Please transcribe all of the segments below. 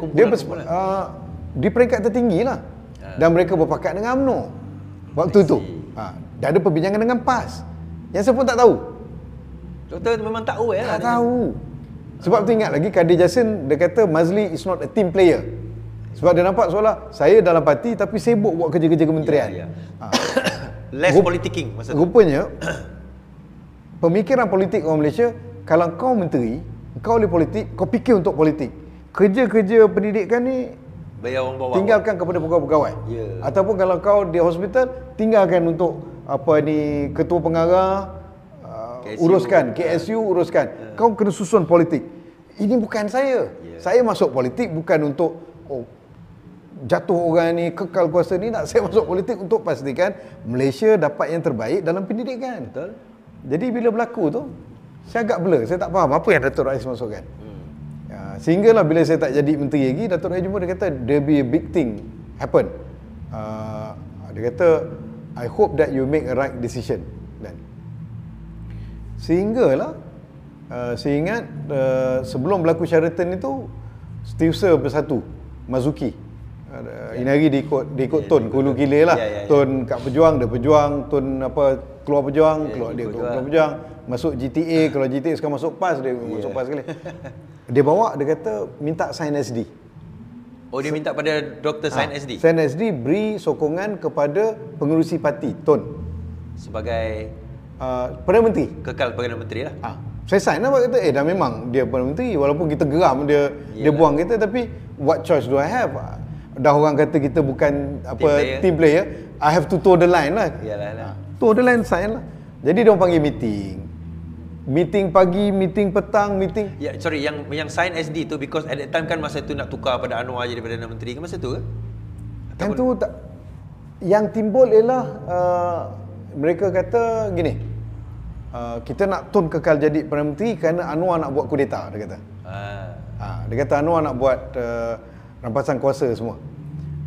kumpulan, dia bersepak, Uh, ah, di peringkat tertinggi lah ya. dan mereka berpakat dengan UMNO waktu tu ha, ah, dah ada perbincangan dengan PAS yang saya pun tak tahu doktor memang tak aware tak lah tak tahu dia. sebab tu ingat lagi Kadir Jason dia kata Mazli is not a team player sebab dia nampak seolah saya dalam parti tapi sibuk buat kerja-kerja kementerian ya, ya. Ha. less Rup- politicking masa tu. rupanya pemikiran politik orang Malaysia kalau kau menteri kau boleh politik kau fikir untuk politik kerja-kerja pendidikan ni bayar orang Tinggalkan kepada pegawai-pegawai. Ya. Yeah. Ataupun kalau kau di hospital, tinggalkan untuk apa ni ketua pengarah uh, KSU uruskan, ah. KSU uruskan. Yeah. Kau kena susun politik. Ini bukan saya. Yeah. Saya masuk politik bukan untuk oh jatuh orang ni kekal kuasa ni nak saya masuk politik untuk pastikan Malaysia dapat yang terbaik dalam pendidikan. Betul. Jadi bila berlaku tu saya agak blur, saya tak faham apa yang Dato' Rais masukkan. Hmm. Ah, sehinggalah bila saya tak jadi menteri lagi Datuk Raya Jumbo dia kata there be a big thing happen uh, dia kata I hope that you make a right decision dan sehinggalah uh, ah, saya ingat uh, sebelum berlaku Sheraton itu Steve setiausaha bersatu Mazuki Uh, yeah. Inari diikut diikut yeah, tone, kulu gila lah. Yeah, yeah, yeah. kat pejuang, dia pejuang. Tone apa, keluar pejuang, yeah, keluar dia keluar, pejuang. Masuk GTA, kalau GTA sekarang masuk pas, dia yeah. masuk pas sekali. dia bawa, dia kata minta sign SD. Oh dia minta pada doktor sign ha, SD? Sign SD beri sokongan kepada pengurusi parti, Tun. Sebagai? Uh, Perdana Menteri. Kekal Perdana Menteri lah. Ha. Saya sign lah kata, eh dah memang dia Perdana Menteri. Walaupun kita geram dia Yelah. dia buang kita tapi what choice do I have? dah orang kata kita bukan apa team player, team player I have to toe the line lah. Iyalah. Ha, toe the line sign lah. Jadi dia orang panggil meeting. Meeting pagi, meeting petang, meeting. Ya, yeah, sorry, yang yang sign SD tu because at that time kan masa tu nak tukar pada Anwar jadi Perdana Menteri ke masa tu ke? tu tak, yang timbul ialah uh, mereka kata gini. Uh, kita nak tun kekal jadi Perdana Menteri kerana Anwar nak buat kudeta, dia kata. Ah. Uh. Ha, dia kata Anwar nak buat uh, rampasan kuasa semua.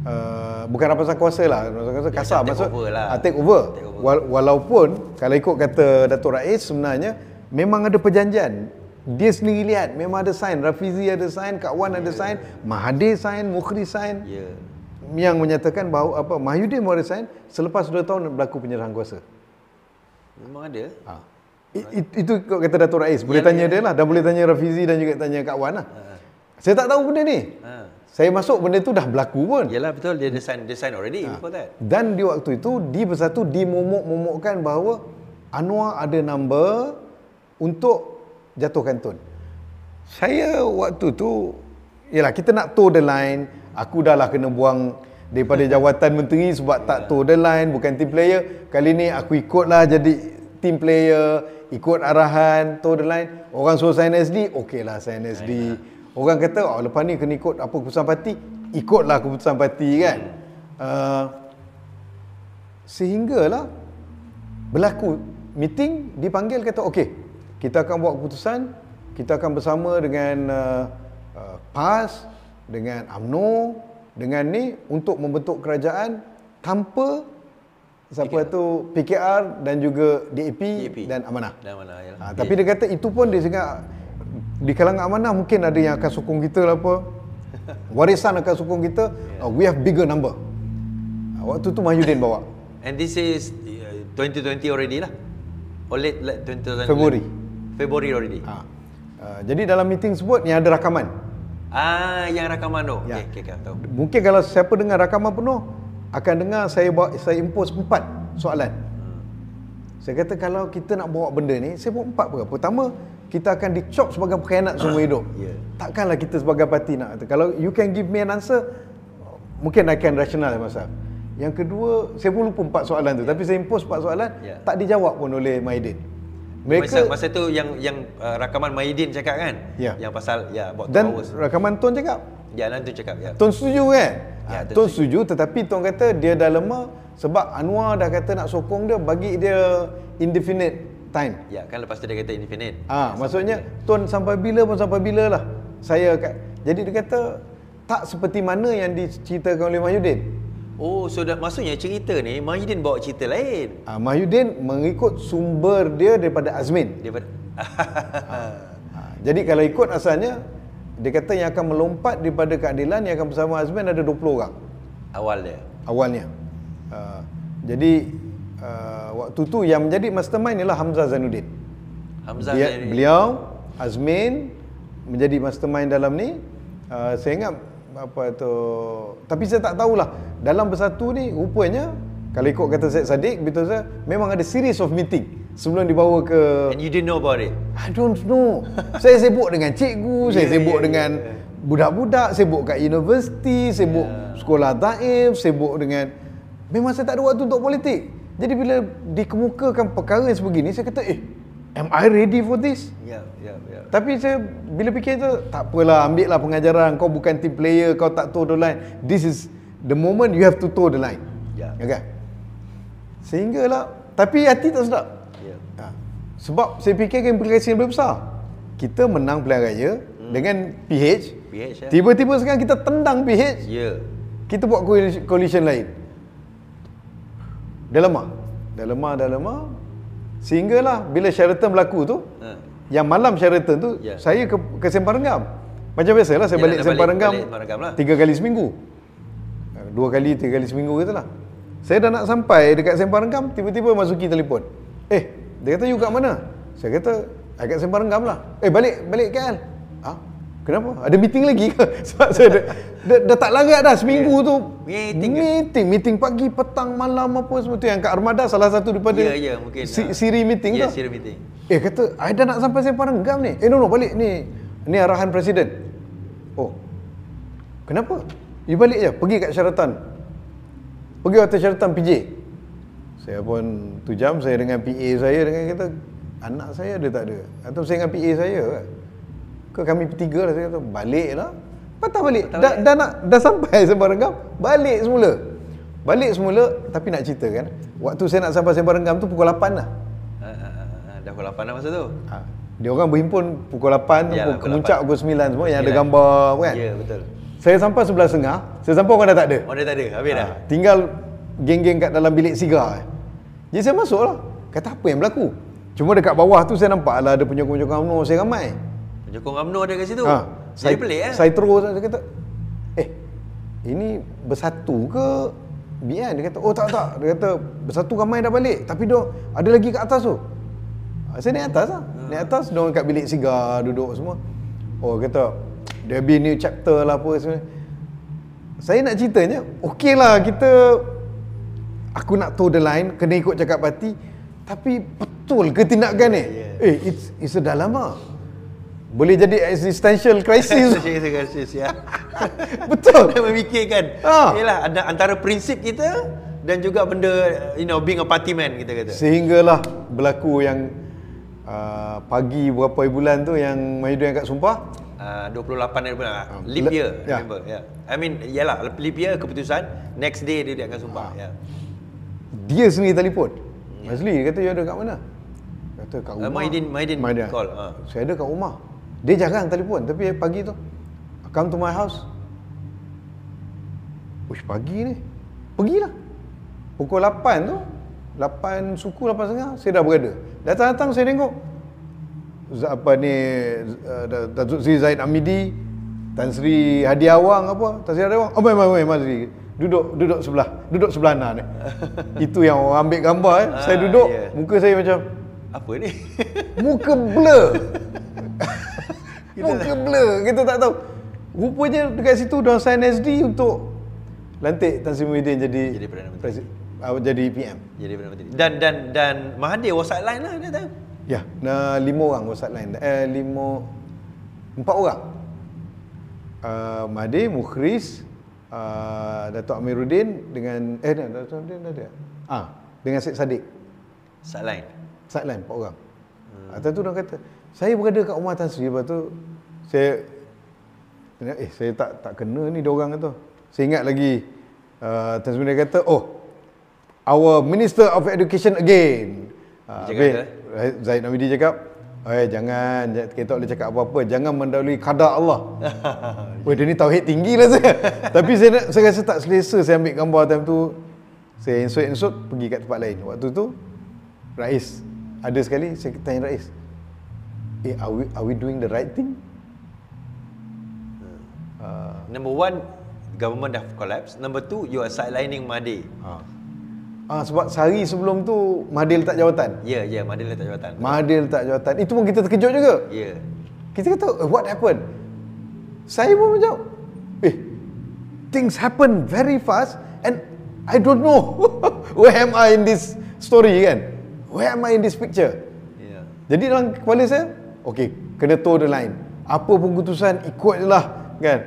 Uh, bukan rampasan kuasa lah, rampasan kuasa kasar take maksud over lah. Ah, take over. Take over. walaupun kalau ikut kata Dato' Rais sebenarnya memang ada perjanjian. Dia sendiri lihat memang ada sign, Rafizi ada sign, Kak Wan yeah. ada sign, Mahathir sign, Mukhri sign. Yeah. Yang menyatakan bahawa apa Mahyudin Mohd sign selepas 2 tahun berlaku penyerahan kuasa. Memang ada. Ha. I, itu kata Dato' Rais. Boleh ya, tanya ya, dia lah. Dan boleh tanya Rafizi dan juga tanya Kak Wan lah. Ha. Saya tak tahu benda ni. Ha. Saya masuk benda tu dah berlaku pun. Yalah betul dia design design already ha. before that. Dan di waktu itu di bersatu di dimomok-momokkan bahawa Anwar ada number untuk jatuhkan tone. Saya waktu tu yalah kita nak toe the line, aku dah lah kena buang daripada jawatan menteri sebab tak toe the line bukan team player. Kali ni aku ikutlah jadi team player, ikut arahan toe the line. Orang suruh sign SD, okeylah saya N.S.D orang kata oh, lepas ni kena ikut apa keputusan parti ikutlah keputusan parti kan uh, sehinggalah berlaku meeting dipanggil kata okey kita akan buat keputusan kita akan bersama dengan uh, uh, PAS dengan AMNO dengan ni untuk membentuk kerajaan tanpa siapa PKR. tu PKR dan juga DAP, DAP. dan Amanah. Dan Amanah ha, tapi yeah. dia kata itu pun dia sangat di kalangan amanah mungkin ada yang akan sokong kita lah apa warisan akan sokong kita yeah. Oh, uh, we have bigger number uh, waktu tu Mahyudin bawa and this is uh, 2020 already lah or oh, late, late 2020 February February already ha. uh, jadi dalam meeting sebut yang ada rakaman Ah, yang rakaman tu. Ya. Okay, okay, tahu. Mungkin kalau siapa dengar rakaman penuh, akan dengar saya bawa, saya impose empat soalan. Hmm. Saya kata kalau kita nak bawa benda ni, saya bawa empat perkara. Pertama, kita akan dicop sebagai pengkhianat uh, semua hidup. Yeah. Takkanlah kita sebagai parti nak itu. Kalau you can give me an answer, mungkin I can rational masa. Yang kedua, saya pun lupa empat soalan tu. Yeah. Tapi saya impose empat soalan, yeah. tak dijawab pun oleh Maidin. Mereka, masa, masa tu yang yang uh, rakaman Maidin cakap kan? Yeah. Yang pasal, ya, yeah, about Dan hours. rakaman Tuan cakap? Ya, yeah, nanti cakap. Yeah. Tuan setuju kan? Ya, yeah, tuan, setuju. Tetapi Tuan kata dia dah lemah sebab Anwar dah kata nak sokong dia, bagi dia indefinite time. Ya, kan lepas tu dia kata infinite. Ah, ha, maksudnya bila. tuan sampai bila pun sampai bila lah. Saya kat jadi dia kata tak seperti mana yang diceritakan oleh Mahyudin. Oh, so that, maksudnya cerita ni Mahyudin bawa cerita lain. Ah, ha, Mahyudin mengikut sumber dia daripada Azmin. Daripada ha. Ha. Jadi kalau ikut asalnya dia kata yang akan melompat daripada keadilan yang akan bersama Azmin ada 20 orang. Awal dia. Awalnya. Uh, jadi uh, waktu tu yang menjadi mastermind ialah Hamzah Zainuddin. Hamzah Dia, Zainuddin. Beliau Azmin menjadi mastermind dalam ni. Uh, saya ingat apa tu tapi saya tak tahulah dalam bersatu ni rupanya kalau ikut kata Zaid Sadiq betul saya memang ada series of meeting sebelum dibawa ke And you didn't know about it. I don't know. saya sibuk dengan cikgu, yeah, saya sibuk yeah, dengan yeah, yeah. Budak-budak sibuk kat universiti, sibuk yeah. sekolah taif, sibuk dengan... Memang saya tak ada waktu untuk politik. Jadi bila dikemukakan perkara yang sebegini, saya kata, eh, am I ready for this? Ya, yeah, ya, yeah, ya. Yeah. Tapi saya bila fikir tu, tak apalah, ambil lah pengajaran. Kau bukan team player, kau tak toe the line. This is the moment you have to toe the line. Ya. Yeah. Okay. Sehinggalah, tapi hati tak sedap. Ya. Yeah. Ha. Sebab saya fikir implikasi yang lebih besar. Kita menang pilihan raya hmm. dengan PH. PH, ya. Tiba-tiba sekarang kita tendang PH. Ya. Yeah. Kita buat coalition lain dia lemah dia lemah dia lemah sehinggalah bila Sheraton berlaku tu ha. yang malam Sheraton tu ya. saya ke, ke Sempah Renggam macam biasalah saya ya, balik sempat Renggam lah. tiga kali seminggu eh, dua kali tiga kali seminggu gitu lah saya dah nak sampai dekat sempat Renggam tiba-tiba masuki telefon eh dia kata you kat mana saya kata I kat Sempah Renggam lah eh balik balik KL ha? Ah, Kenapa? Ada meeting lagi ke? Sebab saya dah, dah, dah tak larat dah seminggu yeah. tu. Meeting. Meeting, meeting pagi, petang, malam apa semua tu yang kat Armada salah satu daripada Ya, yeah, ya, yeah, mungkin. Si, siri meeting yeah, tu. Ya, siri meeting. Eh kata, "Ai dah nak sampai sempang renggam ni." Eh, no no, balik ni. Ni arahan presiden. Oh. Kenapa? You balik je, pergi kat syaratan. Pergi hotel syaratan PJ. Saya pun tu jam saya dengan PA saya dengan kita anak saya ada tak ada? Atau saya dengan PA saya kau kami bertiga lah saya kata balik lah Patah balik, Patah balik. Da, dah, nak, dah sampai sembah renggam Balik semula Balik semula tapi nak cerita kan Waktu saya nak sampai sembah renggam tu pukul 8 lah ha, ha, ha, Dah pukul 8 lah masa tu ha. Dia orang berhimpun pukul 8 ya, pukul, pukul 8. pukul 9 semua 9. yang ada gambar kan. Ya betul. Saya sampai sebelah 11.30, saya sampai orang dah tak ada. Orang dah tak ada, habis ha, Tinggal geng-geng kat dalam bilik sigar. Jadi saya masuklah. Kata apa yang berlaku? Cuma dekat bawah tu saya nampaklah ada penyokong-penyokong UMNO oh, saya ramai. Penyokong UMNO ada kat situ. Ha. Ah, Jadi saya, pelik kan? Saya terus saya kata, eh, ini bersatu ke BN? Kan, dia kata, oh tak tak. Dia kata, bersatu ramai dah balik. Tapi dia ada lagi kat atas tu. Ah, saya naik atas lah. Ha. Naik atas, dia kat bilik sigar, duduk semua. Oh, kata, there be new chapter lah apa semua. Saya nak ceritanya, okey lah kita... Aku nak tahu the line, kena ikut cakap parti. Tapi betul ke tindakan ni? Yeah. Ya. Eh, it's, it's a dilemma boleh jadi existential crisis. existential crisis ya. Betul. Kita memikirkan. Yalah ha. antara prinsip kita dan juga benda you know being a party man kita kata. Sehinggalah berlaku yang uh, pagi berapa bulan tu yang Maidu yang kat sumpah ah, uh, 28 hari bulan uh, leap year le- ya. remember yeah. I mean iyalah leap year keputusan next day dia, dia akan sumpah ha. yeah. Ya. dia sendiri telefon yeah. Azli dia kata you ada kat mana kata kat ah, rumah uh, Maidin Maidin, call uh. saya ada kat rumah dia jarang telefon Tapi pagi tu Come to my house Ush pagi ni Pergilah Pukul 8 tu 8 suku 8 setengah Saya dah berada Datang-datang saya tengok Apa ni eh, Datuk Sri Zaid Amidi Tan Sri Hadi Awang apa Tan Sri Hadi Awang Oh mai mai, main Duduk duduk sebelah Duduk sebelah Ana ni Itu yang orang ambil gambar eh. Saya ah, duduk ya. Muka saya macam apa ni? Muka blur. Muka blur Kita tak tahu Rupanya dekat situ Dah sign SD untuk Lantik Tan Sri Muhyiddin jadi Jadi Perdana Menteri presi, ah, Jadi PM Jadi Perdana Menteri Dan dan dan Mahathir WhatsApp line lah Dia tahu Ya nah, Lima orang WhatsApp line Eh lima Empat orang uh, Mahathir Mukhris uh, ah, Datuk Amiruddin Dengan Eh Datuk Amiruddin ada Ah, uh, Dengan Syed Saddiq Sideline Sideline empat orang hmm. Atas tu orang kata saya berada kat rumah Tan Sri lepas tu saya eh saya tak tak kena ni dia orang tu saya ingat lagi uh, Tan Sri kata oh our minister of education again uh, Habis, Zaid Namidi cakap Eh jangan kita tak boleh cakap apa-apa jangan mendahului kadar Allah. Oi dia ni tauhid tinggi lah saya. Tapi saya nak, saya rasa tak selesa saya ambil gambar time tu. Saya insut-insut pergi kat tempat lain. Waktu tu Rais ada sekali saya tanya Rais eh, are we are we doing the right thing? Uh, Number one, government dah collapse. Number two, you are sidelining Mahdi. Ha. Ah, uh, sebab sehari sebelum tu Mahdi letak jawatan. Ya, yeah, ya, yeah, Mahdi letak jawatan. Mahdi letak jawatan. Itu pun kita terkejut juga. Ya. Yeah. Kita kata, eh, what happened? Saya pun menjawab. eh, things happen very fast and I don't know where am I in this story kan? Where am I in this picture? Yeah. Jadi dalam kepala saya, Okey, kena toe the line. Apa pun keputusan ikut je lah, kan.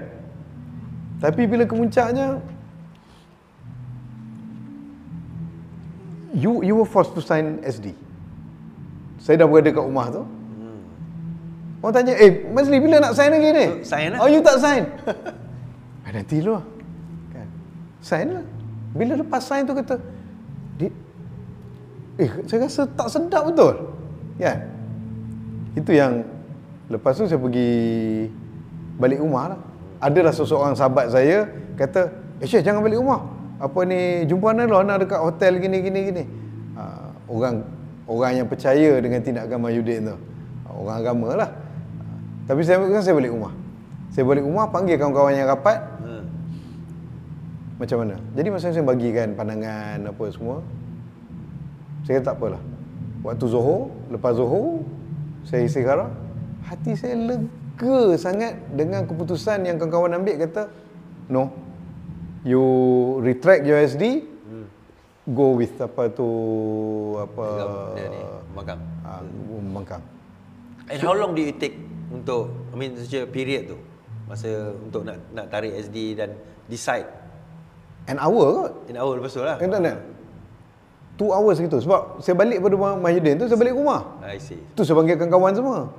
Tapi bila kemuncaknya you you were forced to sign SD. Saya dah berada kat rumah tu. Hmm. Orang tanya, "Eh, Masli bila nak sign lagi ni?" Sign lah. Oh, you tak sign. Ay, nanti lu. Lah. Kan. Sign lah. Bila lepas sign tu kata, Eh, saya rasa tak sedap betul. Ya. Kan? Yeah. Itu yang Lepas tu saya pergi Balik rumah lah Adalah seseorang sahabat saya Kata Eh Syekh jangan balik rumah Apa ni Jumpa Ana lah Ana dekat hotel gini gini gini ha, Orang Orang yang percaya dengan tindakan Mahyudin tu ah, Orang agama lah ha, Tapi saya kan saya balik rumah Saya balik rumah panggil kawan-kawan yang rapat hmm. macam mana? Jadi masa saya bagikan pandangan apa semua Saya kata tak apalah Waktu Zohor, lepas Zohor saya kalau hati saya lega sangat dengan keputusan yang kawan-kawan ambil kata no you retract your SD hmm. go with apa tu apa mengkang. ah uh, hmm. magang and so, how long do you take untuk i mean such period tu masa untuk nak nak tarik SD dan decide an hour kot an hour lepas tu lah 2 hours gitu sebab saya balik pada rumah Mahidin tu saya balik rumah I see tu saya panggilkan kawan semua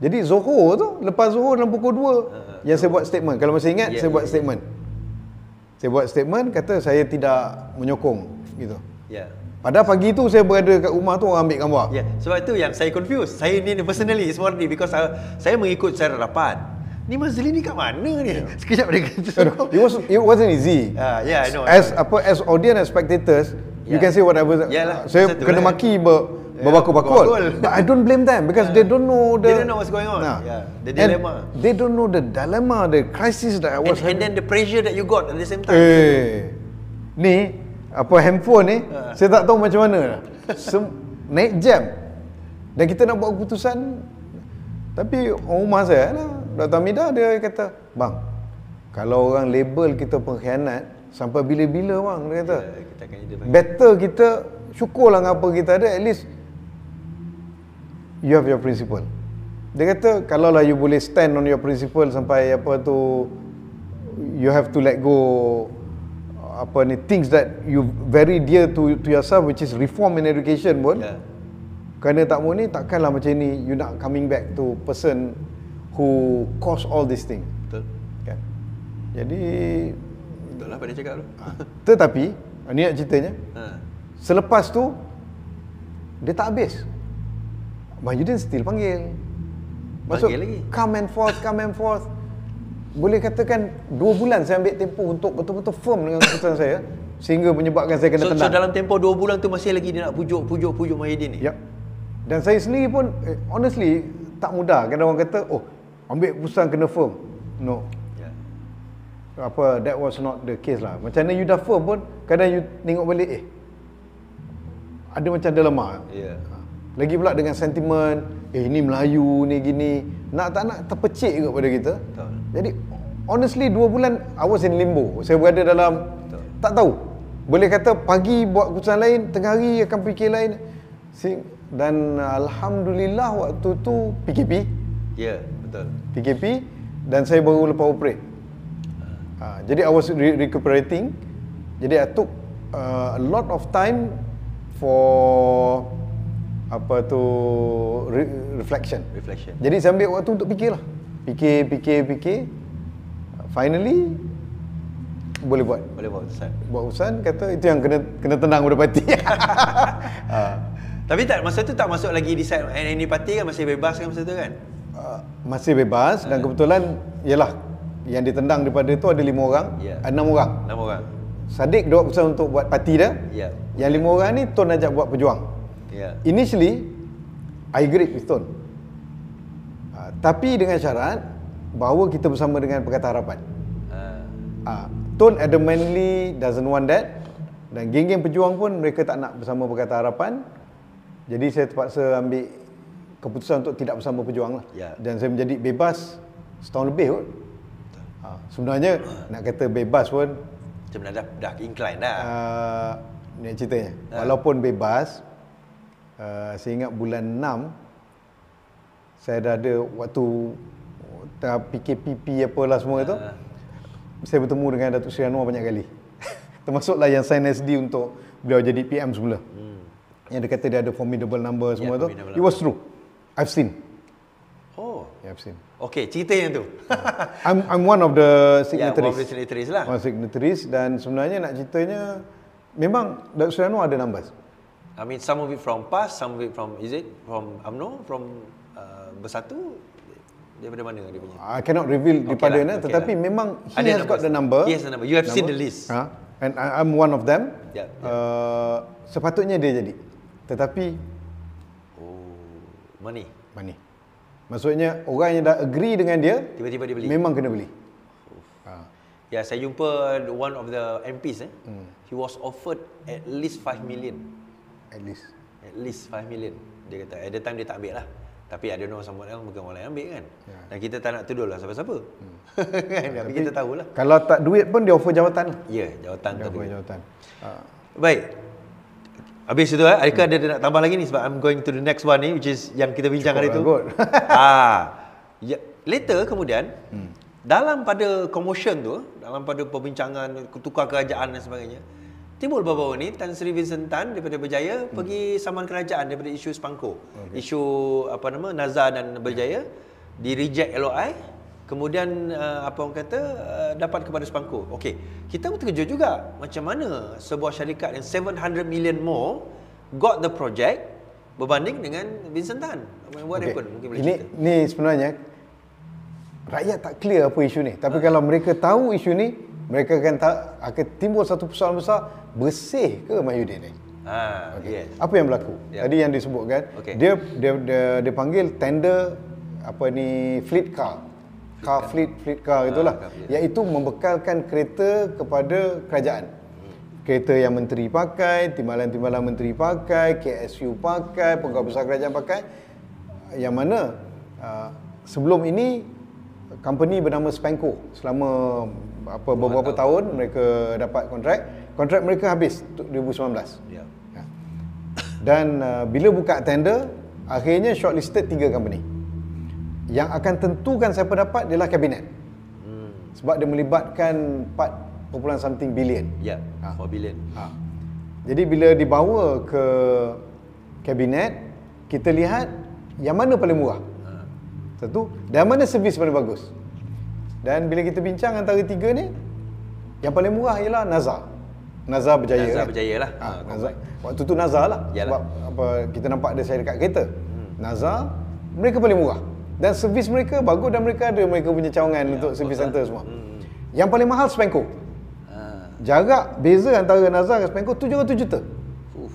jadi Zohor tu lepas Zohor dalam pukul 2 uh, ah, ah. yang saya buat statement kalau masih ingat yeah, saya buat ya, ya. statement saya buat statement kata saya tidak menyokong gitu ya yeah. Pada pagi tu saya berada kat rumah tu orang ambil gambar. Ya, yeah. sebab tu yang saya confuse, Saya ni personally is morning because I, saya mengikut secara rapat. Ni Mazli ni kat mana ni? Yeah. Sekejap dia kata. It was it wasn't easy. Uh, yeah, I know. As I know. apa as audience as spectators, yeah. you can say whatever yeah, lah. saya Satu kena lah. maki ber, ya, berbakul-bakul yeah. but I don't blame them because yeah. they don't know the, they don't know what's going on nah. yeah. the dilemma and they don't know the dilemma the crisis that I was and, and then the pressure that you got at the same time eh ni apa handphone ni uh. saya tak tahu macam mana Sem- naik jam dan kita nak buat keputusan tapi orang rumah saya lah Dr. Amida dia kata bang kalau orang label kita pengkhianat sampai bila-bila bang dia kata ya, kita, kita better kita syukurlah dengan apa kita ada at least you have your principle dia kata kalau lah you boleh stand on your principle sampai apa tu you have to let go apa ni things that you very dear to to yourself which is reform in education pun yeah. kerana tak mau ni takkanlah macam ni you nak coming back to person who cause all this thing betul kan jadi Betul lah apa dia cakap tu. Ha. Tetapi, ni nak ceritanya. Ha. Selepas tu, dia tak habis. Mahyudin still panggil. Maksud, panggil lagi. Come and forth, come and forth. Boleh katakan dua bulan saya ambil tempoh untuk betul-betul firm dengan keputusan saya. Sehingga menyebabkan saya kena so, tendang. So dalam tempoh dua bulan tu masih lagi dia nak pujuk-pujuk-pujuk Mahyudin ni? Ya. Yep. Dan saya sendiri pun, eh, honestly, tak mudah. Kadang orang kata, oh, ambil keputusan kena firm. No apa that was not the case lah macam mana you dah firm pun kadang you tengok balik eh ada macam ada lemah yeah. Ha. lagi pula dengan sentimen eh ini Melayu ni gini nak tak nak terpecik juga pada kita Betul. jadi honestly dua bulan I was in limbo saya berada dalam Betul. tak tahu boleh kata pagi buat keputusan lain tengah hari akan fikir lain dan Alhamdulillah waktu tu PKP ya yeah, betul PKP dan saya baru lepas operate Ha, jadi I was re- recuperating. Jadi I took uh, a lot of time for apa tu re- reflection. Reflection. Jadi sambil waktu untuk fikirlah. Fikir, fikir, fikir. Finally boleh buat. Boleh buat usan. Buat usan kata itu yang kena kena tenang pada parti. uh. Tapi tak masa tu tak masuk lagi di side any party kan masih bebas kan masa tu kan? Uh, masih bebas uh. dan ha. kebetulan ialah yang ditendang daripada itu ada lima orang yeah. enam orang enam orang Sadiq dua keputusan untuk buat parti dia yeah. yang lima orang ni Tun ajak buat pejuang yeah. initially I agree with Tun uh, tapi dengan syarat bahawa kita bersama dengan Pakatan Harapan uh. Uh, Tun adamantly doesn't want that dan geng-geng pejuang pun mereka tak nak bersama Pakatan Harapan jadi saya terpaksa ambil keputusan untuk tidak bersama pejuang lah. Yeah. dan saya menjadi bebas setahun lebih kot Ha, sebenarnya nak kata bebas pun sebenarnya dah dah incline dah. Uh, ni ceritanya. Ha. Walaupun bebas uh, saya ingat bulan 6 saya dah ada waktu tengah PKPP apalah semua ha. tu. Saya bertemu dengan Datuk Seri Anwar banyak kali. Termasuklah yang sign SD untuk beliau jadi PM semula. Hmm. Yang dia kata dia ada formidable number semua ya, tu. It was true. I've seen. I've seen. Okay, cerita yang tu. I'm I'm one of the signatories. Yeah, one of the signatories lah. One signatories dan sebenarnya nak ceritanya memang Dr. Suryano ada numbers. I mean some of it from PAS, some of it from is it from UMNO, from uh, Bersatu daripada mana dia punya? I cannot reveal okay daripada lah, okay tetapi lah. memang he ada has numbers. got the number. Yes, the number. You have number. seen the list. Ha? And I, I'm one of them. Yeah, yeah. Uh, sepatutnya dia jadi. Tetapi oh, Money. Money. Maksudnya orang yang dah agree dengan dia tiba-tiba dia beli. Memang kena beli. Ha. Ya saya jumpa one of the MPs eh. Hmm. He was offered at least 5 million. At least. At least 5 million. Dia kata at the time dia tak ambil lah. Tapi ada don't sama someone else mungkin orang lain ambil kan. Yeah. Dan kita tak nak tuduh lah siapa-siapa. Hmm. Kan? Tapi kita tahulah. Kalau tak duit pun dia offer jawatan. Lah. Ya, yeah, jawatan. Dia offer jawatan. Uh. Baik, Habis itu eh, Arika hmm. ada nak tambah lagi ni sebab I'm going to the next one ni which is yang kita bincang Cukup hari tu. ah. Ya, later kemudian hmm. dalam pada commotion tu, dalam pada perbincangan tukar kerajaan dan sebagainya, timbul bawa ni Tan Sri Vincent Tan daripada Berjaya hmm. pergi saman kerajaan daripada isu Sepangko. Okay. Isu apa nama Nazar dan Berjaya di reject LOI, kemudian uh, apa orang kata uh, dapat kepada sepangku okey kita pun terkejut juga macam mana sebuah syarikat yang 700 million more got the project berbanding dengan Vincent Tan what okay. happened mungkin boleh ini, cerita ini sebenarnya rakyat tak clear apa isu ni tapi ha. kalau mereka tahu isu ni mereka akan tak akan timbul satu persoalan besar bersih ke Mayudin ni Ah, okay. yes. Apa yang berlaku? Yep. Ya. Tadi yang disebutkan, okay. dia, dia dia dia panggil tender apa ni fleet car car fleet fleet car ah, itulah uh, iaitu membekalkan kereta kepada kerajaan hmm. kereta yang menteri pakai timbalan-timbalan menteri pakai KSU pakai pegawai besar kerajaan pakai yang mana ah, sebelum ini company bernama Spanko selama apa beberapa tahun, tahun mereka dapat kontrak kontrak mereka habis 2019 ya. ya. dan ah, bila buka tender akhirnya shortlisted tiga company yang akan tentukan siapa dapat ialah kabinet. Hmm. Sebab dia melibatkan 4. something billion. Ya. Yeah, 4 ha. billion. Ha. Jadi bila dibawa ke kabinet, kita lihat yang mana paling murah. Ha. Satu, dan mana servis paling bagus. Dan bila kita bincang antara tiga ni, yang paling murah ialah Nazar. Nazar berjaya. Nazar kan? berjaya lah. Ha, ha Nazar. Waktu tu Nazar lah. Sebab apa, kita nampak ada saya dekat kereta. Hmm. Nazar, mereka paling murah dan servis mereka bagus dan mereka ada mereka punya cawangan ya, untuk servis center semua. Hmm. Yang paling mahal Spanko. Ha. Jarak beza antara Nazar dan Spanko 700 juta. Uf,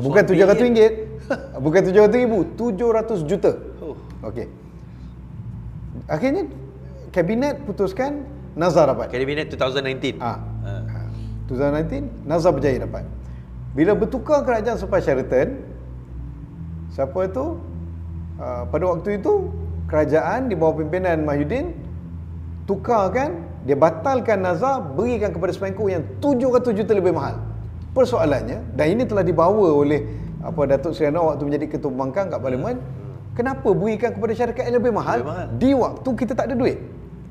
bukan 700 ringgit. bukan 700 ribu, 700 juta. Uh. Okey. Akhirnya kabinet putuskan Nazar dapat. Kabinet 2019. Ah. Ha. Ha. 2019 Nazar berjaya dapat. Bila bertukar kerajaan sempat Sheraton, siapa itu? Uh, pada waktu itu kerajaan di bawah pimpinan Mahyudin tukar kan dia batalkan nazar berikan kepada semangku yang 700 juta lebih mahal persoalannya dan ini telah dibawa oleh apa Datuk Seri Anwar waktu menjadi ketua pembangkang kat parlimen kenapa berikan kepada syarikat yang lebih mahal, lebih mahal. di waktu kita tak ada duit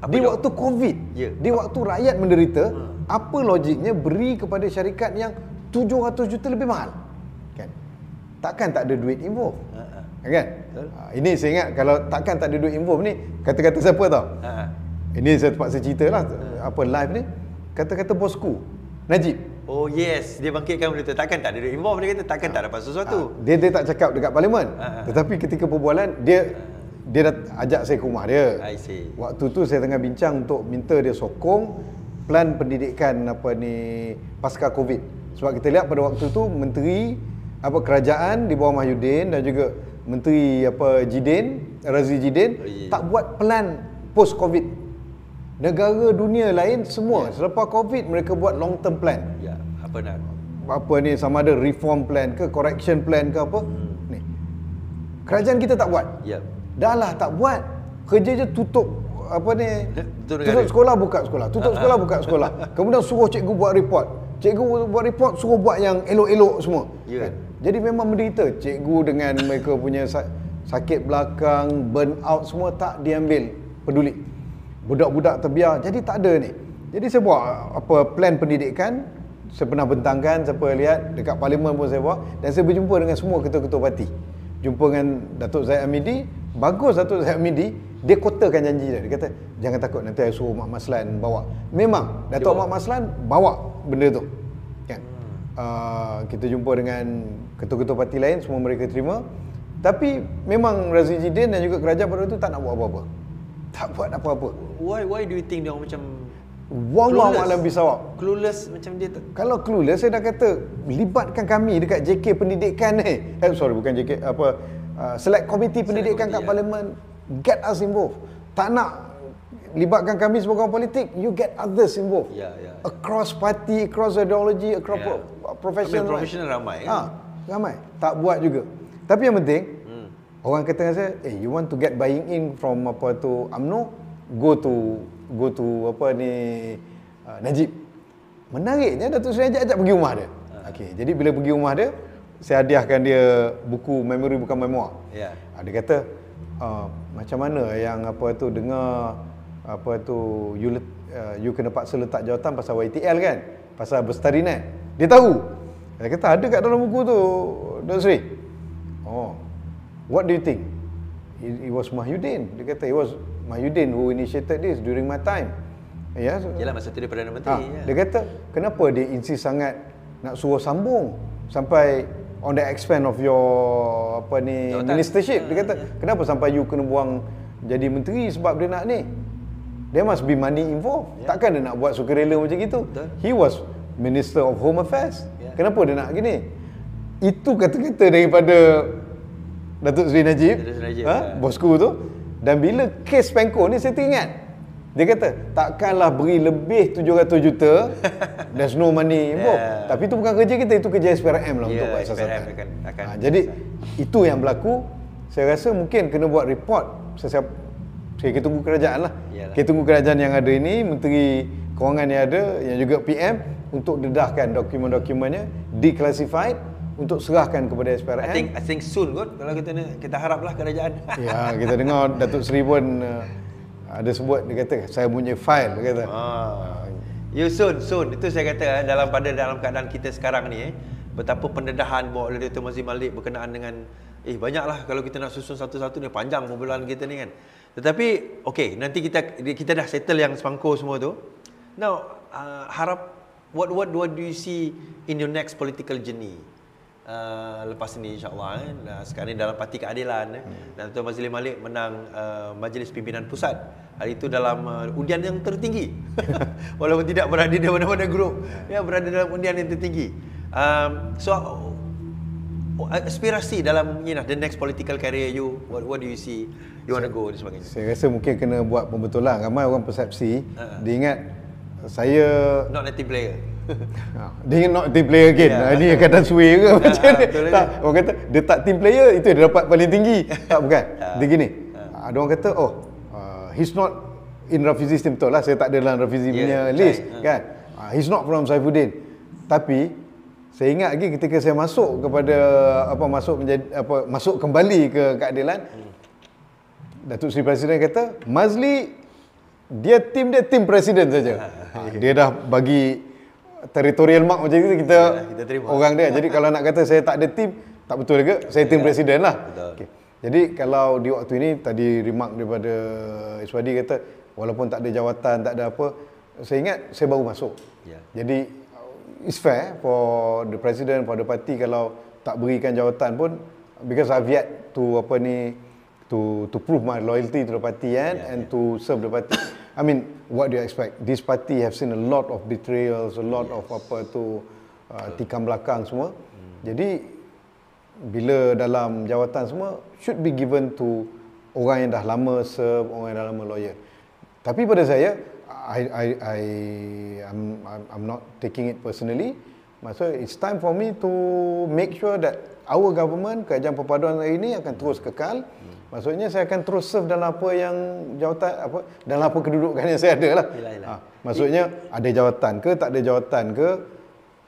apa di dia? waktu covid ya. di waktu rakyat menderita hmm. apa logiknya beri kepada syarikat yang 700 juta lebih mahal kan takkan tak ada duit involve uh ha, ha. kan Betul. Ha, ini saya ingat kalau takkan tak duduk duit ni, kata-kata siapa tau? Ha. Ini saya terpaksa cerita lah, apa live ni. Kata-kata bosku, Najib. Oh yes, dia bangkitkan benda tu. Takkan tak duduk duit involve, dia kata takkan ha. tak dapat sesuatu. Ha. Dia, dia tak cakap dekat parlimen. Ha. ha. Tetapi ketika perbualan, dia ha. dia dah ajak saya ke rumah dia. I see. Waktu tu saya tengah bincang untuk minta dia sokong plan pendidikan apa ni pasca covid sebab kita lihat pada waktu tu menteri apa kerajaan di bawah Mahyudin dan juga menteri apa Jidin Razi Jidin oh, tak buat plan post covid negara dunia lain semua yeah. selepas covid mereka buat long term plan ya yeah. apa nak apa ni sama ada reform plan ke correction plan ke apa hmm. ni kerajaan kita tak buat ya yeah. dah lah tak buat kerja je tutup apa ni tutup sekolah buka sekolah tutup ah, ah. sekolah buka sekolah kemudian suruh cikgu buat report cikgu buat report suruh buat yang elok-elok semua yeah. kan? Jadi memang menderita cikgu dengan mereka punya sakit belakang, burn out semua tak diambil peduli. Budak-budak terbiar, jadi tak ada ni. Jadi saya buat apa plan pendidikan, saya pernah bentangkan, siapa lihat, dekat parlimen pun saya buat dan saya berjumpa dengan semua ketua-ketua parti. Jumpa dengan Datuk Zaid Amidi, bagus Datuk Zaid Amidi, dia kotakan janji dia. Dia kata, jangan takut nanti saya suruh Mak Maslan bawa. Memang, Datuk Mak Maslan bawa benda tu. Kan? Uh, kita jumpa dengan ketua-ketua parti lain semua mereka terima tapi memang Razi Jidin dan juga kerajaan pada waktu itu tak nak buat apa-apa tak buat apa-apa why why do you think dia orang macam Wallah malam bisawak Clueless macam dia tu Kalau clueless saya dah kata Libatkan kami dekat JK Pendidikan ni eh. eh sorry bukan JK apa uh, Select Committee Pendidikan select kat ya. Parlimen Get us involved Tak nak libatkan kami sebagai orang politik You get others involved yeah, yeah, yeah. Across party, across ideology, across yeah. professional Ambil professional ramai, ramai ha. kan? ramai tak buat juga tapi yang penting hmm. orang kata saya eh you want to get buying in from apa tu amno go to go to apa ni uh, najib menariknya datuk seri ajak-ajak pergi rumah dia hmm. okey jadi bila pergi rumah dia saya hadiahkan dia buku memory bukan memoir ya ah, dia kata uh, macam mana yang apa tu dengar apa tu you, let, uh, you kena paksa letak jawatan pasal YTL kan pasal bestarinet dia tahu saya kata ada kat dalam buku tu, Dr. Sri. Oh. What do you think? It, was Mahyudin. Dia kata it was Mahyudin who initiated this during my time. Ya. Yeah, so, masa tu dia Perdana Menteri. Ha, ya. Dia kata kenapa dia insis sangat nak suruh sambung sampai on the expand of your apa ni Jawatan. ministership. Dia kata ah, ya. kenapa sampai you kena buang jadi menteri sebab dia nak ni? There must be money involved. Yeah. Takkan dia nak buat sukarela macam itu? Betul. He was Minister of Home Affairs kenapa dia nak gini itu kata-kata daripada Datuk Seri Najib, Najib ha? ha? bosku tu dan bila kes Spanko ni saya teringat dia kata takkanlah beri lebih 700 juta there's no money yeah. bro. tapi itu bukan kerja kita itu kerja SPRM lah yeah, untuk buat SPRM akan, akan ha, jadi itu yang berlaku saya rasa mungkin kena buat report sesiap saya kita tunggu kerajaan lah Yalah. kita tunggu kerajaan yang ada ini menteri kewangan yang ada yang juga PM untuk dedahkan dokumen-dokumennya declassified untuk serahkan kepada SPRM. I think I think soon kot kalau kita kita haraplah kerajaan. Ya, kita dengar Datuk Seri pun uh, ada sebut dia kata saya punya file dia kata. Ah. You ya, soon, soon. Itu saya kata eh, dalam pada dalam keadaan kita sekarang ni eh, betapa pendedahan buat oleh Dr. Mazim Malik berkenaan dengan eh banyaklah kalau kita nak susun satu-satu ni panjang perbualan kita ni kan. Tetapi okey, nanti kita kita dah settle yang semangkuk semua tu. Now, uh, harap what what what do you see in your next political journey? Uh, lepas ni insyaAllah hmm. Nah, sekarang ni dalam parti keadilan eh. hmm. eh. Dato' Mazli Malik menang uh, majlis pimpinan pusat Hari itu dalam uh, undian yang tertinggi Walaupun tidak berada di mana-mana grup ya, Berada dalam undian yang tertinggi um, So uh, Aspirasi dalam you know, the next political career you What, what do you see? You want to go dan sebagainya Saya rasa mungkin kena buat pembetulan Ramai orang persepsi uh-huh. Ha. Dia ingat saya not native player. Ah, dia not team player again. Yeah. Ya. Ini akan sway ke nah, macam ni? Tak. Dia. Orang kata dia tak team player itu dia dapat paling tinggi. tak bukan. Yeah. Dia gini. Yeah. Ya. Ada orang kata oh uh, he's not in Rafizi team betul lah. Saya tak ada dalam Rafizi yeah. punya yeah. list yeah. kan. Uh, he's not from Saifuddin. Tapi saya ingat lagi ketika saya masuk kepada apa masuk menjadi apa masuk kembali ke keadilan. Hmm. Datuk Seri Presiden kata Mazli dia tim dia tim presiden saja. Ha, ha, ha dia dah bagi territorial mark macam itu kita, ya, kita terima. orang dia. Jadi kalau nak kata saya tak ada tim, tak betul juga. Saya tim ya, presiden lah. Okay. Jadi kalau di waktu ini tadi remark daripada Iswadi kata walaupun tak ada jawatan, tak ada apa, saya ingat saya baru masuk. Ya. Jadi it's fair for the president for the party kalau tak berikan jawatan pun because I've yet to apa ni to to prove my loyalty to the party yeah, ya, and yeah. to serve the party I mean, what do you expect? This party have seen a lot of betrayals, a lot yes. of apa tu uh, tikam belakang semua. Hmm. Jadi bila dalam jawatan semua should be given to orang yang dah lama serve, orang yang dah lama lawyer. Tapi pada saya, I I I I'm I'm not taking it personally. Maksud it's time for me to make sure that our government kerajaan perpaduan hari ini akan terus kekal. Hmm. Maksudnya saya akan terus serve dalam apa yang jawatan apa dalam apa kedudukan yang saya ada lah. Ha, ah, maksudnya ada jawatan ke tak ada jawatan ke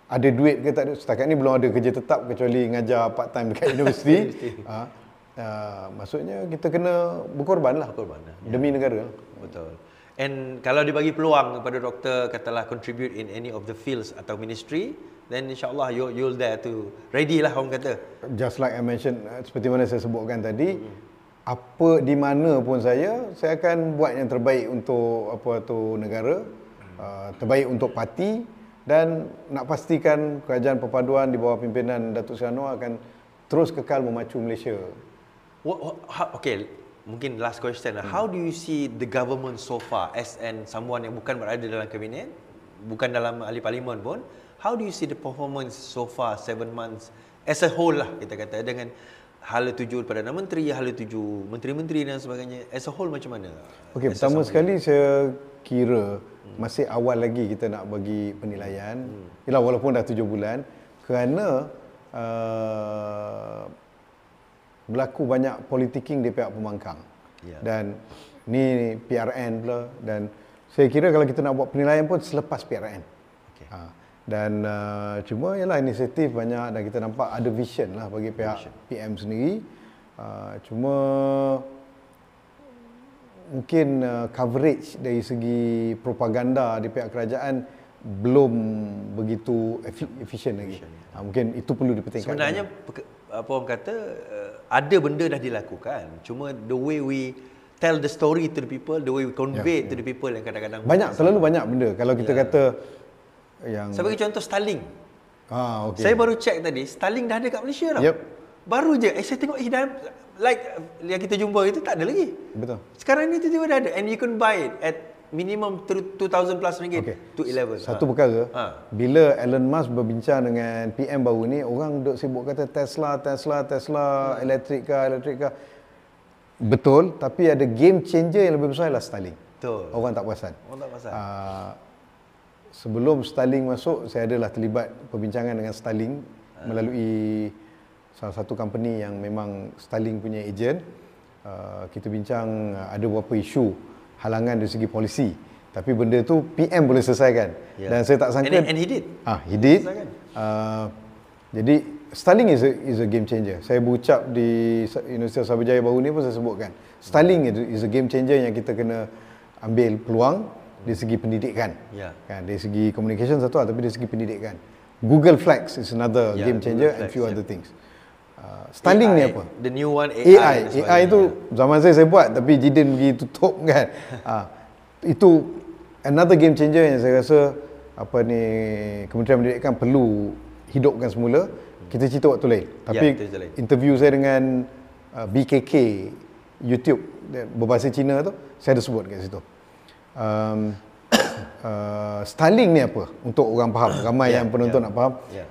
ada duit ke tak ada setakat ni belum ada kerja tetap kecuali ngajar part time dekat universiti. ha, uh, maksudnya kita kena berkorban lah. Berkorban lah. Demi ya. negara. Lah. Betul. And kalau dibagi peluang kepada doktor katalah contribute in any of the fields atau ministry, then insyaAllah you, you'll there to ready lah orang kata. Just like I mentioned, eh, seperti mana saya sebutkan tadi, mm-hmm apa di mana pun saya saya akan buat yang terbaik untuk apa tu negara uh, terbaik untuk parti dan nak pastikan kerajaan perpaduan di bawah pimpinan Datuk Seri Anwar akan terus kekal memacu Malaysia. What, what, okay, mungkin last question. Hmm. How do you see the government so far as and someone yang bukan berada dalam kabinet, bukan dalam ahli parlimen pun, how do you see the performance so far seven months as a whole lah kita kata dengan hala tuju kepada anak menteri, hala tuju menteri-menteri dan sebagainya. As a whole macam mana? Okey, pertama sama sekali dia? saya kira hmm. masih awal lagi kita nak bagi penilaian. Hmm. Yalah walaupun dah tujuh bulan kerana uh, berlaku banyak politiking di pihak pemangkang. Yeah. Dan ni PRN pula dan saya kira kalau kita nak buat penilaian pun selepas PRN dan uh, cuma ialah inisiatif banyak dan kita nampak ada vision lah bagi pihak vision. PM sendiri uh, cuma mungkin uh, coverage dari segi propaganda di pihak kerajaan belum begitu efisien lagi. Ha, mungkin itu perlu dipertingkatkan. Sebenarnya peke, uh, apa orang kata uh, ada benda dah dilakukan. Cuma the way we tell the story to the people, the way we convey yeah, yeah. to ya. the people yang kadang-kadang banyak terlalu banyak benda. Kalau kita yeah. kata yang Saya bagi contoh Starlink. Ah, okay. Saya baru check tadi, Starlink dah ada kat Malaysia dah. Yep. Baru je eh, saya tengok eh dah like yang kita jumpa itu tak ada lagi. Betul. Sekarang ni tiba-tiba dah ada and you can buy it at minimum 2000 plus ringgit okay. to 11. Satu ha. perkara. Ha. Bila Elon Musk berbincang dengan PM baru ni, orang duk sibuk kata Tesla, Tesla, Tesla, ha. Hmm. elektrik ke, elektrik ke. Betul, tapi ada game changer yang lebih besar ialah Starlink. Betul. Orang tak puas. Kan? Orang tak puas. Uh, sebelum Starlink masuk, saya adalah terlibat perbincangan dengan Starlink ah. melalui salah satu company yang memang Starlink punya ejen. Uh, ah, kita bincang ah, ada beberapa isu halangan dari segi polisi. Tapi benda tu PM boleh selesaikan. Yeah. Dan saya tak sangka... And, and he did. Ah, he did. Uh, jadi Starlink is a, is a game changer. Saya berucap di Universiti Sabah Jaya baru ni pun saya sebutkan. Starlink is a game changer yang kita kena ambil peluang dari segi pendidikan. Ya. Kan dari segi communication satu lah, tapi dari segi pendidikan. Google Flex is another ya, game changer Flex, and few ya. other things. Uh, Stunning ni apa? The new one AI. AI, AI tu ya. zaman saya saya buat tapi jidin pergi tutup kan. uh, itu another game changer yang saya rasa apa ni Kementerian Pendidikan kan perlu hidupkan semula. Kita cerita waktu lain. Ya, tapi ya, interview saya dengan uh, BKK YouTube berbahasa Cina tu saya ada sebut kat situ um, uh, eh, Starlink ni apa untuk orang faham ramai yeah, yang penonton yeah. nak faham yeah.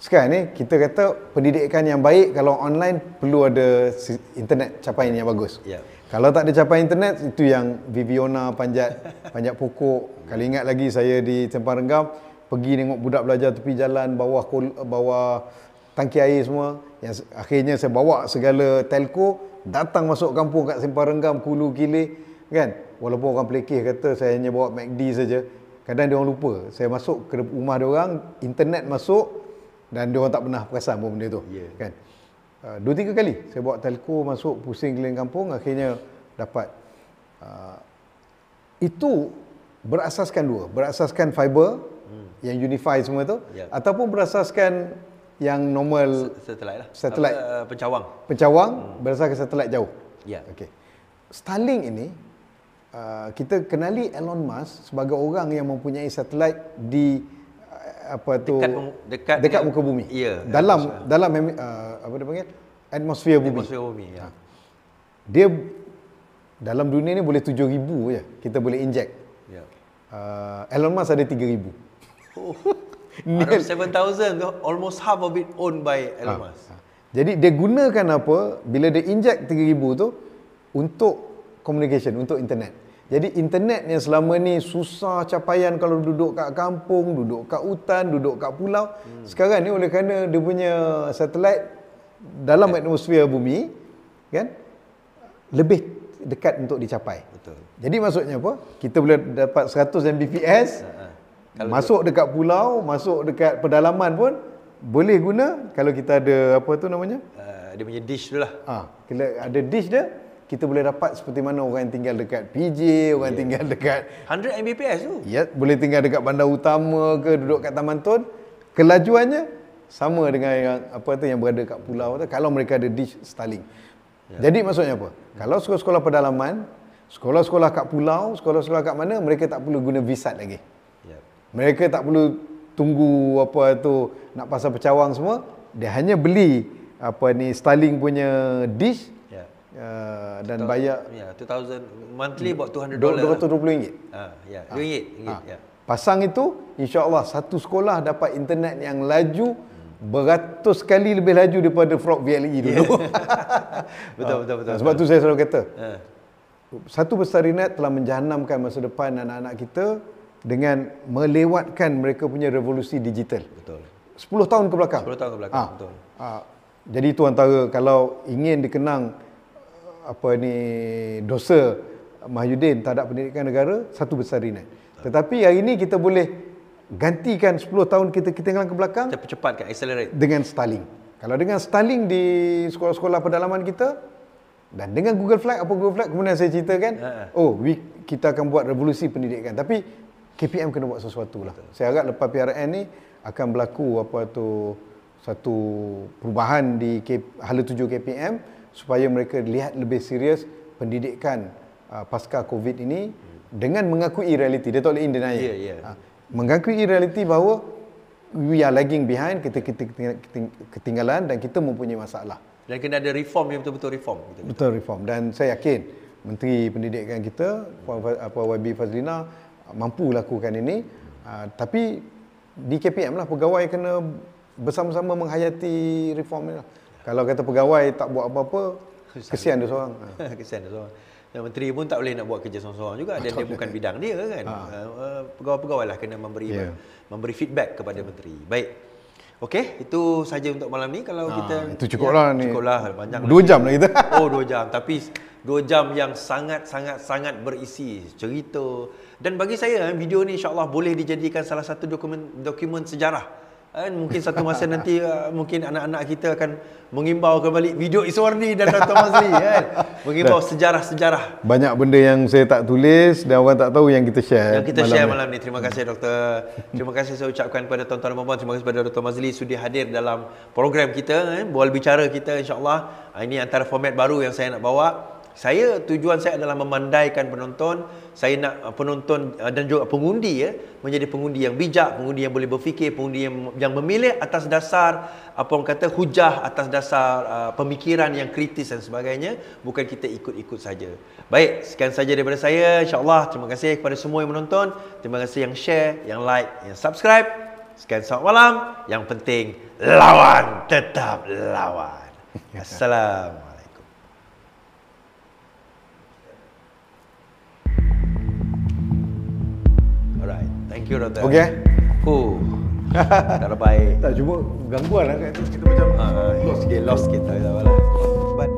sekarang ni kita kata pendidikan yang baik kalau online perlu ada internet capaian yang bagus yeah. kalau tak ada capaian internet itu yang Viviona panjat panjat pokok kalau ingat lagi saya di tempat renggam pergi tengok budak belajar tepi jalan bawah kol, bawah tangki air semua yang akhirnya saya bawa segala telco datang masuk kampung kat sempah renggam kulu kilir kan walaupun orang pelikih kata saya hanya bawa MACD saja kadang dia orang lupa saya masuk ke rumah dia orang internet masuk dan dia orang tak pernah perasan pun benda tu yeah. kan uh, dua tiga kali saya bawa telco masuk pusing keliling kampung akhirnya dapat uh, itu berasaskan dua berasaskan fiber hmm. yang unify semua tu yeah. ataupun berasaskan yang normal satellite lah satellite uh, pencawang pencawang hmm. berasaskan satellite jauh ya yeah. okey starlink ini Ah, kita kenali Elon Musk sebagai orang yang mempunyai satelit di uh, apa tu dekat dekat, dekat muka bumi. Ya. Yeah, dalam atmosphere. Ya, dalam uh, apa dia panggil? atmosfer bumi. Atmosfer bumi. Ya. Dia dalam dunia ni boleh 7000 je kita boleh inject. Yeah. Ya. Uh, Elon Musk ada 3000. Oh. Near 7000 almost half of it owned by Elon ha. Musk. Jadi dia gunakan apa bila dia inject 3000 tu untuk communication untuk internet. Jadi internet yang selama ni susah capaian kalau duduk kat kampung, duduk kat hutan, duduk kat pulau. Hmm. Sekarang ni oleh kerana dia punya satelit dalam ya. atmosfer bumi, kan? Lebih dekat untuk dicapai. Betul. Jadi maksudnya apa? Kita boleh dapat 100 Mbps. Ha, ha, ha. Kalau masuk dekat pulau, masuk dekat pedalaman pun boleh guna kalau kita ada apa tu namanya? Uh, dia punya dish tu lah. Ha, ada dish dia, kita boleh dapat seperti mana orang yang tinggal dekat PJ, orang yeah. Ya. tinggal dekat 100 Mbps tu. Ya, yeah, boleh tinggal dekat bandar utama ke duduk kat Taman Tun, kelajuannya sama dengan yang apa tu yang berada dekat pulau tu kalau mereka ada dish Starlink. Yeah. Jadi maksudnya apa? Kalau sekolah-sekolah pedalaman, sekolah-sekolah kat pulau, sekolah-sekolah kat mana, mereka tak perlu guna visat lagi. Yeah. Mereka tak perlu tunggu apa tu nak pasal pecawang semua, dia hanya beli apa ni Starlink punya dish, Ya, dan bayar ya 2000 monthly about 200 dollar 220 lah. ringgit ah ya ah. ringgit ringgit ah. ya pasang itu insyaallah satu sekolah dapat internet yang laju beratus kali lebih laju daripada frog VLE ya. dulu. Yeah. betul, ah, betul betul betul. Sebab betul. tu saya selalu kata. Uh. Satu besar internet telah menjahanamkan masa depan anak-anak kita dengan melewatkan mereka punya revolusi digital. Betul. 10 tahun ke belakang. 10 tahun ke belakang. Ah. Betul. Ah. Jadi itu antara kalau ingin dikenang apa ni dosa Mahyudin tak ada pendidikan negara satu besar ini. Tetapi hari ini kita boleh gantikan 10 tahun kita kita ketinggalan ke belakang. Kita percepatkan, accelerate. Dengan Starlink. Kalau dengan Starlink di sekolah-sekolah pedalaman kita dan dengan Google Flight, apa Google Flight? Kemudian saya cerita kan, uh. Ha, ha. oh we, kita akan buat revolusi pendidikan. Tapi KPM kena buat sesuatu lah. Saya harap lepas PRN ni akan berlaku apa tu satu perubahan di K, hala tujuh KPM supaya mereka lihat lebih serius pendidikan uh, pasca COVID ini dengan mengakui realiti. Dia tak boleh in Yeah, yeah. Uh, mengakui realiti bahawa we are lagging behind, kita, ketinggalan dan kita mempunyai masalah. Dan kena ada reform yang betul-betul reform. Betul-betul. Betul reform. Dan saya yakin Menteri Pendidikan kita, Puan YB Fazlina, uh, mampu lakukan ini. Uh, tapi di KPM lah, pegawai kena bersama-sama menghayati reform ini lah. Kalau kata pegawai tak buat apa-apa, kesian dia seorang. kesian dia seorang. Dan menteri pun tak boleh nak buat kerja seorang-seorang juga dan dia bukan bidang dia kan. Ha. Eh, eh, pegawai-pegawai ha. lah kena memberi yeah. memberi feedback kepada menteri. Baik. Okey, itu saja untuk malam ni kalau ha, kita itu cukuplah ya, ni. Cukuplah panjang. 2 jam lah kita. Oh, 2 jam tapi 2 jam yang sangat sangat sangat berisi cerita dan bagi saya eh, video ni insya-Allah boleh dijadikan salah satu dokumen dokumen sejarah. Kan? Mungkin satu masa nanti uh, mungkin anak-anak kita akan mengimbau kembali video Iswardi dan Dato' Mazli ya kan? Mengimbau sejarah-sejarah. Banyak benda yang saya tak tulis dan orang tak tahu yang kita share. Yang kita malam share ni. malam ni. Terima kasih Doktor. Terima kasih saya ucapkan kepada tuan-tuan dan puan-puan. Terima kasih kepada Dato' Mazli sudi hadir dalam program kita. Eh? Bual bicara kita insyaAllah. Ah, ini antara format baru yang saya nak bawa saya tujuan saya adalah memandaikan penonton saya nak uh, penonton uh, dan juga pengundi ya menjadi pengundi yang bijak pengundi yang boleh berfikir pengundi yang yang memilih atas dasar apa orang kata hujah atas dasar uh, pemikiran yang kritis dan sebagainya bukan kita ikut-ikut saja baik sekian saja daripada saya insyaallah terima kasih kepada semua yang menonton terima kasih yang share yang like yang subscribe sekian selamat malam yang penting lawan tetap lawan assalamualaikum Thank you, Doktor. Okay. Fuh. tak ada baik. Tak, cuba gangguan lah kat tu. Kita macam uh, lost sikit. Lost sikit. Tak apa lah. But...